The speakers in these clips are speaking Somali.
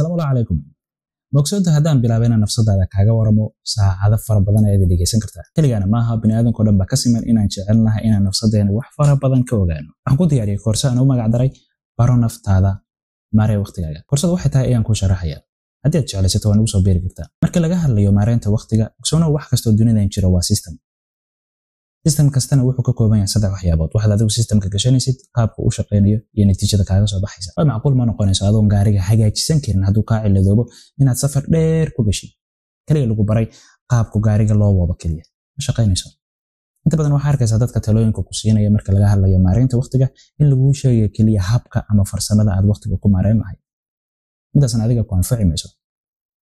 asalaamula calaykum bogsooda haddaan bilaaba nafsadaada kaaga waramo saacado fara badan ayaad dhegaysan kartaa keligaana maaha biniaadanko dhanba ka siman inaan jecel nahay inaan nafsadeena wax fara badan ka ogaano waxaan ku diyaariyay koorse aan u daray baro naftaada maaree waqtigaaga koorsada waxay tahay ayaan kuu sharaxaya haddii aad jeclaysato waa nagu soo beeri kartaa marka laga hadlayo maareynta waqtiga ogsoonow wax kastoo dunidan jira waa system system kastana wuxuu ka kooban yahay saddex waxyaabood waxaad adigu systemka gashanaysid qaabka uu shaqaynayo iyo natiijada kaaga soo baxaysa waa macquul ma noqonayso adoon gaariga hagaajisan karin hadduu kaa ciladoobo inaad safar dheer ku gashid kaliya lagu baray qaabku gaariga loo wado keliya ma shaqaynayso inta badan waxaa arkaysaa dadka talooyinka ku siinaya marka laga hadlayo maareynta waqtiga in laguu sheegayo keliya habka ama farsamada aad waqtiga ku maareen lahay midaasan adiga ku anfici mayso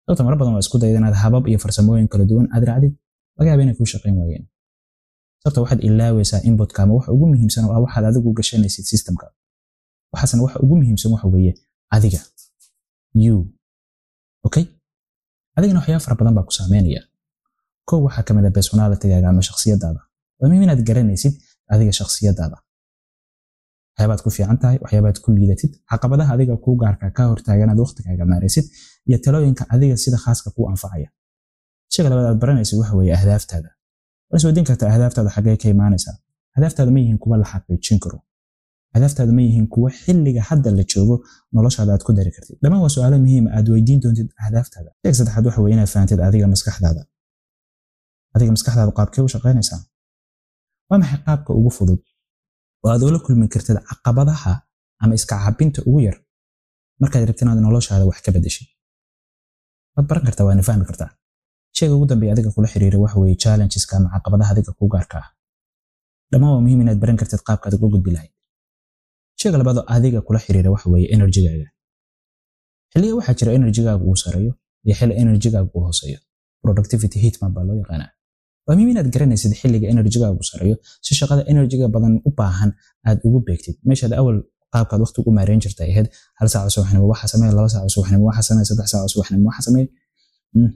sababta mara badan waa isku dayda inaad habab iyo farsamooyin kala duwan aad raacdid laga inay kuu shaqayn waayeen sababta waxaad ilaaweysaa inbodka ama waxa ugu muhiimsan oo ah waxaad adigu gashanaysid systemka waxaasna waxa ugu muhiimsan waxa weeye adiga you okay adigana waxyaaba fara badan baa ku saameynaya kow waxaa kamid a ah personalitigaaga ama shakhsiyadaada waa muhiim inaad garanaysid adiga shakhsiyadaada waxyaabaad ku fiican tahay waxyaabaad ku liidatid caqabadaha adiga kuu gaarka ka hortaaganaad waqtigaaga maaraysid iyo talooyinka adiga sida khaaska kuu anfacaya shayga labaad aad baranaysid waxa weeye ahdaaftaada waa isweydiin kartaa ahdaaftaada xagee ka imaanaysaa ahdaaftaada ma yihiin kuwa la xaqiijin karo ahdaaftaada ma yihiin kuwa xilliga hadda la joogo noloshaada aad ku dari kartid dhammaan waa su-aalo muhiima ah. aad weydiin doontid ahdaaftaada sheeg saddexaad waxa weye inaad fahantid adiga maskaxdaada adiga maskaxdaada qaabkee u shaqaynaysaa waa maxay qaabka ugu fudud oo aad ula kulmi kartid caqabadaha ama iska cabinta ugu yar markaad rabtid inaad noloshaada wax ka bedeshay waad baran kartaa waadna fahmi kartaa sheyga ugu dambeeya adiga kula xiriira waxa weeye challengeska ama caqabadaha adiga kuu gaarka ah dhammaan waa muhiim inaad baran kartid qaabka adig u gudbi lahayd sheyga labaadoo adiga kula xiriira waxa weeye enerjigaaga waxaa jira enerjigaagu uu sareeyo iyo xilli enerjigaagu uu hooseeyo productivity hitman baa loo yaqaanaa waa muhiim inaad garanaysid xilliga enerjigaagu sareeyo si shaqada enerjiga badan u baahan aad ugu beegtid meeshaad awal qaabkaad waqtigu maareyn jirta ahayd hal saaco subaxnimo waxa samee laba saaco subaxnimo waxa samee saddex saaco subaxnimo waxa samee hmm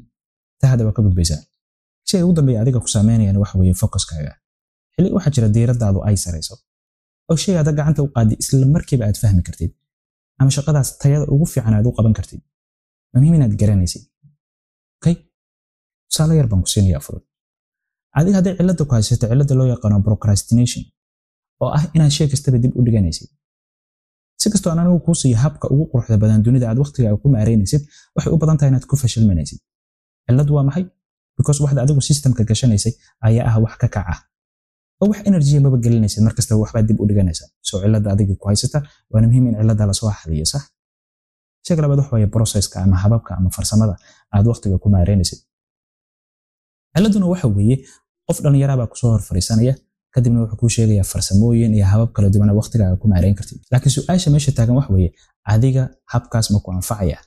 sadexdaba ka gudbaysaa si ay ugu dambeeya adiga ku saameynayaan waxa weeye focuskaaga xilli waxaa jira diiradaadu ay sarayso oo shayga adag gacanta u qaadi isla markiiba aad fahmi kartid ama shaqadaas tayada ugu fiican aad u qaban kartid muhiim inaad garanaysid okay tusaale yar baan ku siinayaa fudud adiga hadday cilada ku haysato cilada loo yaqaano procrastination oo ah inaad shay kastaba dib u dhiganaysid si kastoo aan anigu kuu siiyo habka ugu quruxda badan dunida aad waqtiga ku maaraynaysid waxay u badan tahay inaad ku fashilmanaysid cilad waa maxay because waxda adigu systemka gashanaysay ayaa ah wax ka kac ah oo wax energy maba gelinaysa markasta waxbaa dib u dhiganaysa soo cilada adiga ku haysata waana muhiim in cilada lasoo xaliyo sax shaka labaad waxa waye processka ama hababka ama farsamada aad waqtiga ku maareynaysid ciladuna waxa weeye qof dhallinyarabaa kusoo hor fariisanaya kadibna wuxuu kuu sheegayaa farsamooyin iyo habab kala duwana waqtigaaga ku maareyn kartid laakiin su-aasha meesha taagan waxa weeye adiga habkaas ma ku anfacaya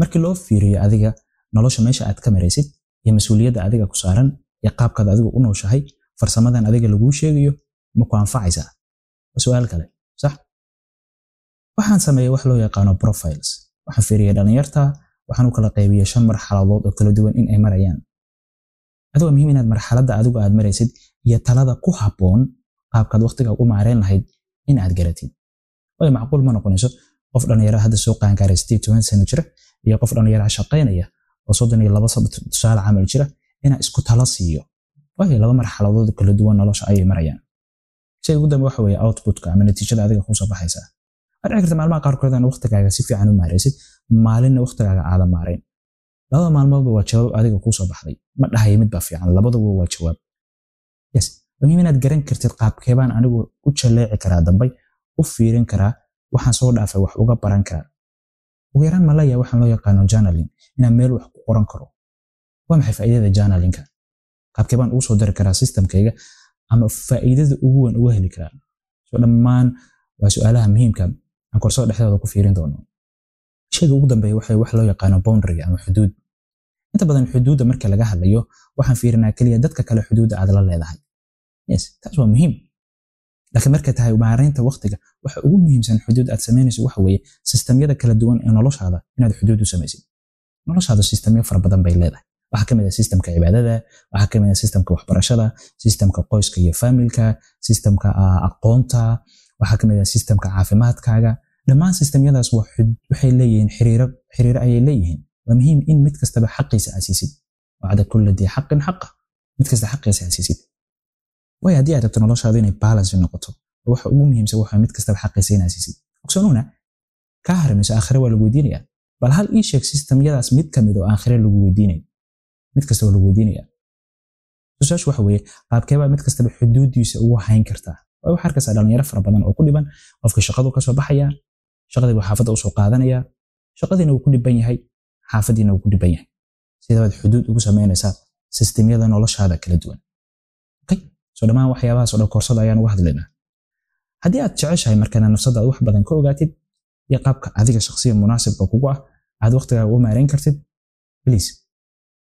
markii loo fiiriyo adiga nolosha meesha aad ka maraysid iyo mas-uuliyadda adiga ku saaran iyo qaabkaad adiga u nooshahay farsamadan adiga laguu sheegayo maku anfacaysaa suaal kale sax waxaan sameeyey wax loo yaqaano profiles waxaan fiiriyay dhallinyarta waxaan u kala qaybiyey shan marxaladood oo kala duwan in ay marayaan adigoo muhiim inaad marxaladda adigu aad maraysid iyo talada ku habboon qaabkaad wakhtiga u maareyn lahayd in aad garatid waayo macquul ma noqonayso qof dhallinyaro hadda soo qaangaaraya sideed toban sano jira iyo qof dhallinyaraha shaqaynaya oo soddon iyo laba tusaale camal jira inaan isku tala siiyo waayo laba marxaladood kala duwan nolosha ayay marayaan shay ugu dambe waxa weeye outputka ama natiijada adiga kuusoo baxaysa waxaad dhici karta maalmaha qaarkood aan waqtigaaga si fiican u maaraysid maalinna waqtigaaga aadan maarayn labada maalmoodba waa jawaab adiga kuusoo baxday ma dhahay mid baa fiican labaduba waa jawaab yes muhiim inaad garan kartid qaabkeebaan anigu u jaleeci karaa dambay u fiirin karaa waxaan soo dhaafay wax uga baran karaa ugu yaraan malaya waxaan loo yaqaano journaling inaan meel wax oran karo waa maxay faa'iidada journalinka qaabkee baan ugu soo dari karaa systemkayga ama faa'iidada ugu weyn uga heli karaa so dhammaan waa su'aalaha muhiimka ah. aan korsada dhexdooda ku fiirin doono shayga ugu dambeeya waxa wax loo yaqaano boundary ama xuduud inta badan xuduudda marka laga hadlayo waxaan fiirinaa keliya dadka kale xuduudda aad la leedahay yes taas waa muhiim laakiin marka tahay maaraynta waqtiga waxa ugu muhiimsan xuduud aad samaynayso waxa weeye sistemyada kala duwan ee noloshaada inaad xuduud u samaysid noloshaada sistamyo fara badan bay leedahay waxaa kamid ah sistamka cibaadada waxaa kamid ah sistamka waxbarashada sistamka qoyska iyo faamilka sistamka aqoonta waxaa kamid ah sistamka caafimaadkaaga dhammaan sistamyadaas waxay leeyihiin xiriiro ayay leeyihiin waa muhiim in mid kastaba xaqiisa asiisid wacda kulla xaqin xaqa mid kasta xaqiisa asiisid waayo haddii aad rabto noloshaadu inay balance noqoto waxa ugu muhiimsan waxa mid kastaba xaqiisa in asiisid ogsoonuuna kaa haramayso aakhire waa lagu weydiinayaa bal hal ii sheeg systemyadaas mid kamid oo aakhire lagu weydiinay mid kastaba lagu weydiinaya su-aashu waxa weeye qaabkeebaa mid kastaba xuduudiisa ugu hayn kartaa waayo waxaa arkaysaa dhalinyaro fara badan oo ku dhiban qofkii shaqaduu kasoo baxaya shaqadii buu xaafadda usoo qaadanaya shaqadiina wuu ku dhiban yahay xaafaddiina wuu ku dhiban yahay sidabaad xuduud ugu samaynaysaa sistemyada noloshaada kala duwan so dhammaan waxyaabahaasoo dhan koorsada ayaan uga hadlaynaa haddii aad jeceshahay markana nafsadaad wax badan ka ogaatid iyo qaabka adiga shakhsiya munaasibka kugu ah aad waqtigaa ugu maareyn kartid bliis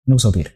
nagu soo biir